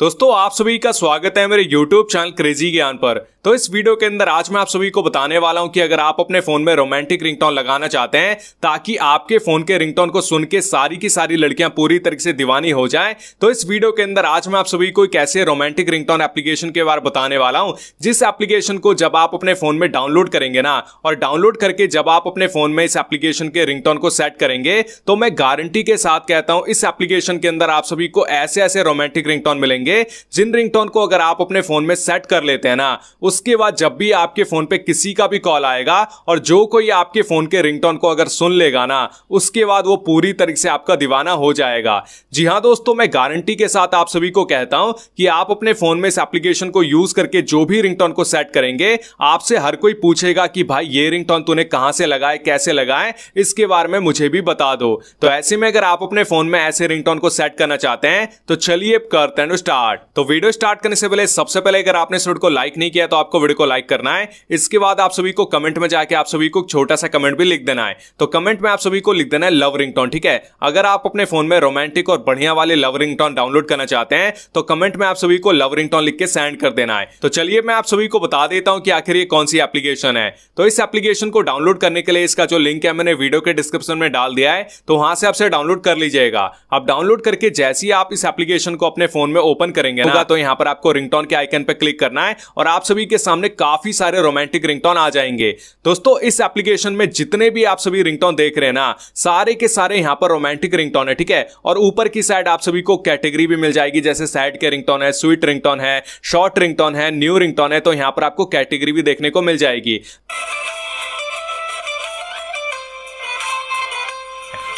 दोस्तों आप सभी का स्वागत है मेरे YouTube चैनल क्रेजी ज्ञान पर तो इस वीडियो के अंदर आज मैं आप सभी को बताने वाला हूं कि अगर आप अपने फोन में रोमांटिक रिंगटोन लगाना चाहते हैं ताकि आपके फोन के रिंगटोन को सुन के सारी की सारी लड़कियां पूरी तरीके से दीवानी हो जाए तो इस वीडियो के अंदर आज मैं आप सभी को एक ऐसे रोमांटिक रिंगटोन एप्लीकेशन के बारे बताने वाला हूं जिस एप्लीकेशन को जब आप अपने फोन में डाउनलोड करेंगे ना और डाउनलोड करके जब आप अपने फोन में इस एप्लीकेशन के रिंगटोन को सेट करेंगे तो मैं गारंटी के साथ कहता हूं इस एप्लीकेशन के अंदर आप सभी को ऐसे ऐसे रोमांटिक रिंगटोन मिलेंगे जिन रिंगटोन को अगर आप अपने फोन में सेट कर लेते हैं ना उस उसके बाद जब भी आपके फोन पे किसी का भी कॉल आएगा और जो कोई आपके फोन के रिंगटोन को अगर सुन लेगा ना उसके बाद वो पूरी तरीके से आपका दीवाना हो जाएगा जी हाँ दोस्तों मैं गारंटी के साथ आप सभी को कहता हूं कि आप अपने फोन में इस एप्लीकेशन को यूज करके जो भी रिंगटोन को सेट करेंगे आपसे हर कोई पूछेगा कि भाई ये रिंगटोन तूने कहां से लगाए कैसे लगाए इसके बारे में मुझे भी बता दो तो ऐसे में अगर आप अपने फोन में ऐसे रिंगटोन को सेट करना चाहते हैं तो चलिए करते हैं स्टार्ट तो वीडियो स्टार्ट करने से पहले सबसे पहले अगर आपने इस को लाइक नहीं किया तो आप आपको वीडियो को लाइक करना है इसके बाद आप सभी को कमेंट में जाके आप सभी को छोटा सा कमेंट भी लिख देना है तो कमेंट में आप सभी को लिख देना है लव रिंग ठीक है अगर आप अपने फोन में रोमांटिक और बढ़िया वाले लव रिंग डाउनलोड करना चाहते हैं तो कमेंट में आप सभी को लव रिंग लिख के सेंड कर देना है तो चलिए मैं आप सभी को बता देता हूँ कि आखिर ये कौन सी एप्लीकेशन है तो इस एप्लीकेशन को डाउनलोड करने के लिए इसका जो लिंक है मैंने वीडियो के डिस्क्रिप्शन में डाल दिया है तो वहां से आपसे डाउनलोड कर लीजिएगा आप डाउनलोड करके जैसे ही आप इस एप्लीकेशन को अपने फोन में ओपन करेंगे ना तो यहाँ पर आपको रिंगटोन के आइकन पर क्लिक करना है और आप सभी सभी के सामने काफी सारे रोमांटिक रिंगटोन आ जाएंगे दोस्तों इस एप्लीकेशन में जितने भी आप सभी रिंगटोन देख रहे हैं ना सारे के सारे यहाँ पर रोमांटिक रिंगटोन है ठीक है और ऊपर की साइड आप सभी को कैटेगरी भी मिल जाएगी जैसे सैड के रिंगटोन है स्वीट रिंगटोन है शॉर्ट रिंगटोन है न्यू रिंगटोन है तो यहाँ पर आपको कैटेगरी भी देखने को मिल जाएगी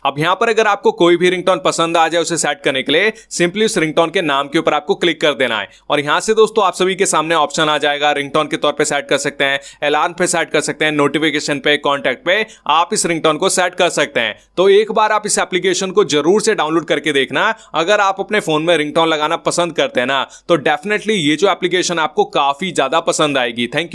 अब यहां पर अगर आपको कोई भी रिंगटोन पसंद आ जाए उसे सेट करने के लिए सिंपली उस रिंगटोन के नाम के ऊपर आपको क्लिक कर देना है और यहां से दोस्तों आप सभी के सामने ऑप्शन आ जाएगा रिंगटोन के तौर पर सेट कर सकते हैं अलार्म पे सेट कर सकते हैं नोटिफिकेशन पे कॉन्टेक्ट पे आप इस रिंगटोन को सेट कर सकते हैं तो एक बार आप इस एप्लीकेशन को जरूर से डाउनलोड करके देखना अगर आप अपने फोन में रिंगटोन लगाना पसंद करते हैं ना तो डेफिनेटली ये जो एप्लीकेशन आपको काफी ज्यादा पसंद आएगी थैंक यू